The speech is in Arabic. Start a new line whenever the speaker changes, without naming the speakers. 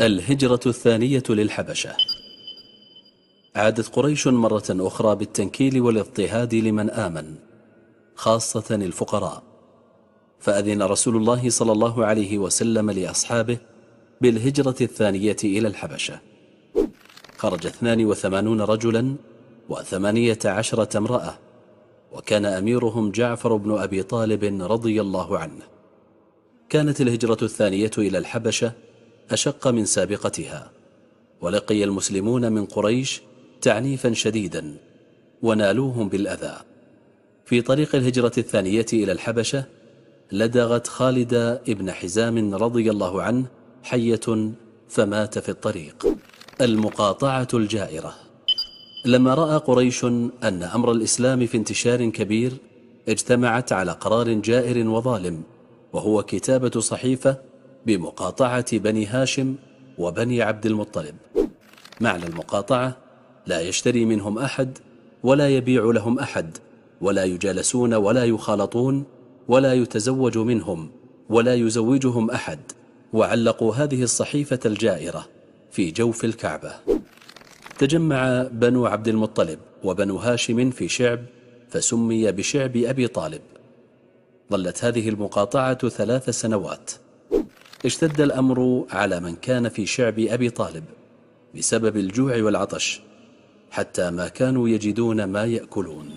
الهجرة الثانية للحبشة عادت قريش مرة أخرى بالتنكيل والاضطهاد لمن آمن خاصة الفقراء فأذن رسول الله صلى الله عليه وسلم لأصحابه بالهجرة الثانية إلى الحبشة خرج 82 رجلا وثمانية عشرة امرأة وكان أميرهم جعفر بن أبي طالب رضي الله عنه كانت الهجرة الثانية إلى الحبشة أشق من سابقتها ولقي المسلمون من قريش تعنيفا شديدا ونالوهم بالأذى في طريق الهجرة الثانية إلى الحبشة لدغت خالد ابن حزام رضي الله عنه حية فمات في الطريق المقاطعة الجائرة لما رأى قريش أن أمر الإسلام في انتشار كبير اجتمعت على قرار جائر وظالم وهو كتابة صحيفة بمقاطعة بني هاشم وبني عبد المطلب معنى المقاطعة لا يشتري منهم أحد ولا يبيع لهم أحد ولا يجالسون ولا يخالطون ولا يتزوج منهم ولا يزوجهم أحد وعلقوا هذه الصحيفة الجائرة في جوف الكعبة تجمع بنو عبد المطلب وبنو هاشم في شعب فسمي بشعب أبي طالب ظلت هذه المقاطعة ثلاث سنوات اشتد الأمر على من كان في شعب أبي طالب بسبب الجوع والعطش حتى ما كانوا يجدون ما يأكلون